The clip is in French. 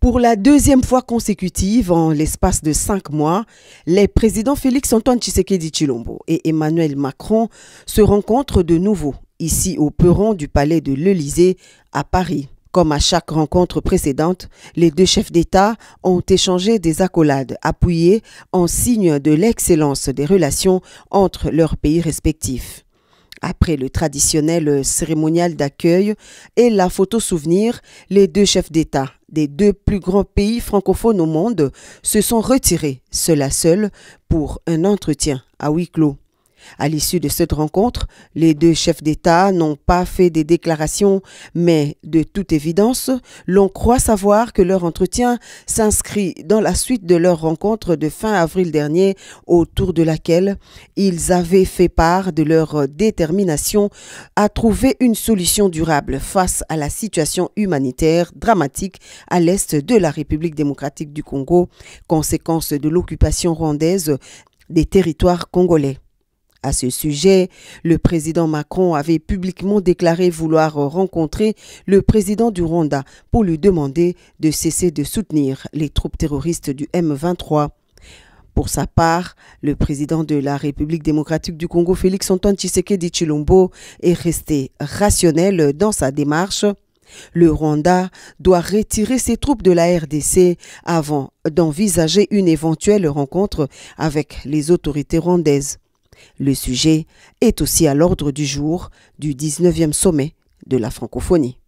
Pour la deuxième fois consécutive, en l'espace de cinq mois, les présidents Félix Antoine Tshisekedi Chilombo et Emmanuel Macron se rencontrent de nouveau ici au perron du palais de l'Elysée à Paris. Comme à chaque rencontre précédente, les deux chefs d'État ont échangé des accolades appuyées en signe de l'excellence des relations entre leurs pays respectifs. Après le traditionnel cérémonial d'accueil et la photo souvenir, les deux chefs d'État des deux plus grands pays francophones au monde se sont retirés, cela seul, pour un entretien à huis clos. À l'issue de cette rencontre, les deux chefs d'État n'ont pas fait des déclarations, mais de toute évidence, l'on croit savoir que leur entretien s'inscrit dans la suite de leur rencontre de fin avril dernier, autour de laquelle ils avaient fait part de leur détermination à trouver une solution durable face à la situation humanitaire dramatique à l'est de la République démocratique du Congo, conséquence de l'occupation rwandaise des territoires congolais. À ce sujet, le président Macron avait publiquement déclaré vouloir rencontrer le président du Rwanda pour lui demander de cesser de soutenir les troupes terroristes du M23. Pour sa part, le président de la République démocratique du Congo, Félix Antoine Tshisekedi Chilombo, est resté rationnel dans sa démarche. Le Rwanda doit retirer ses troupes de la RDC avant d'envisager une éventuelle rencontre avec les autorités rwandaises. Le sujet est aussi à l'ordre du jour du 19e sommet de la francophonie.